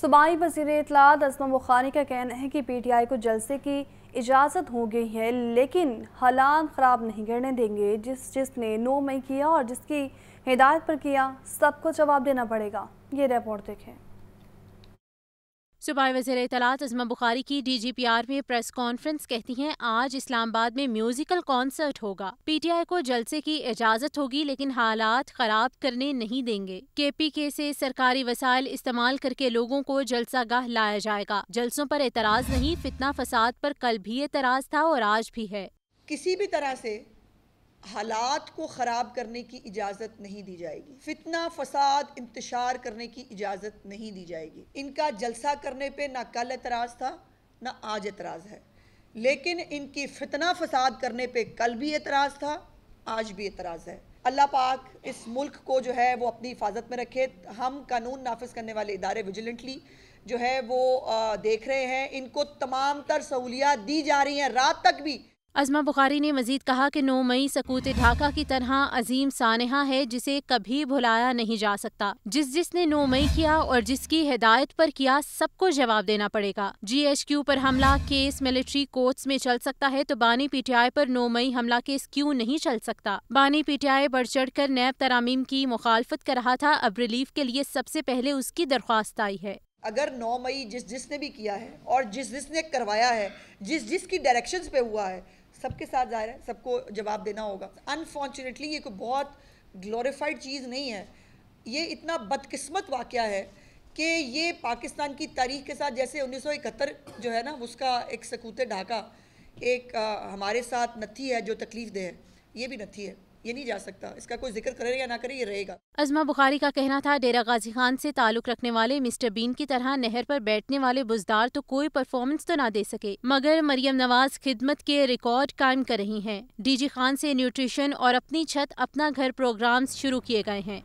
सूबाई वजीर इतलात अजमा बुखारी का कहना है कि पी टी आई को जलसे की इजाज़त हो गई है लेकिन हालात ख़राब नहीं करने देंगे जिस जिसने नो मई किया और जिसकी हिदायत पर किया सबको जवाब देना पड़ेगा ये रिपोर्ट देखें सुबह वजीर इतलात अजमा बुखारी की डी जी पी आर में प्रेस कॉन्फ्रेंस कहती हैं आज इस्लामाबाद में म्यूजिकल कॉन्सर्ट होगा पी टी आई को जलसे की इजाज़त होगी लेकिन हालात खराब करने नहीं देंगे के पी के से सरकारी वसाइल इस्तेमाल करके लोगों को जलसा गाह लाया जाएगा जलसों पर एतराज़ नहीं फितना फसाद पर कल भी एतराज़ था और आज भी है किसी भी तरह से हालात को ख़राब करने की इजाज़त नहीं दी जाएगी फितना फसाद इंतशार करने की इजाज़त नहीं दी जाएगी इनका जलसा करने पे ना कल एतराज़ था ना आज एतराज़ है लेकिन इनकी फितना फसाद करने पे कल भी एतराज़ था आज भी एतराज़ है अल्लाह पाक इस मुल्क को जो है वो अपनी हिफाजत में रखे हम कानून नाफिज करने वाले इदारे विजिलेंटली जो है वो देख रहे हैं इनको तमाम तर सहूलियात दी जा रही हैं रात तक भी अजमा बुखारी ने मजीद कहा कि नौ मई सकूत ढाका की तरह अजीम सानहा है जिसे कभी भुलाया नहीं जा सकता जिस जिसने नौ मई किया और जिसकी हिदायत पर किया सबको जवाब देना पड़ेगा जीएचक्यू पर हमला केस मिलिट्री कोर्ट्स में चल सकता है तो बानी पीटीआई पर नौ मई हमला केस क्यों नहीं चल सकता बानी पीटीआई बढ़ चढ़ कर नैब तरामीम की मुखालफत कर रहा था अब रिलीफ के लिए सबसे पहले उसकी दरख्वास्त आई है अगर 9 मई जिस जिसने भी किया है और जिस जिसने करवाया है जिस जिसकी डायरेक्शंस पे हुआ है सबके साथ जाहिर है सबको जवाब देना होगा अनफॉर्चुनेटली ये कोई बहुत ग्लोरीफाइड चीज़ नहीं है ये इतना बदकिस्मत वाक़ है कि ये पाकिस्तान की तारीख के साथ जैसे इकहत्तर जो है ना उसका एक सकूत ढाका एक आ, हमारे साथ नथी है जो तकलीफ़ दे है ये भी नथी है ये नहीं जा सकता इसका कोई जिक्र करे या ना करे ये रहेगा अजमा बुखारी का कहना था डेरा गाजी खान से ताल्लुक रखने वाले मिस्टर बीन की तरह नहर पर बैठने वाले बुजदार तो कोई परफॉर्मेंस तो ना दे सके मगर मरियम नवाज खिदमत के रिकॉर्ड कायम कर रही हैं डीजी खान से न्यूट्रिशन और अपनी छत अपना घर प्रोग्राम शुरू किए गए हैं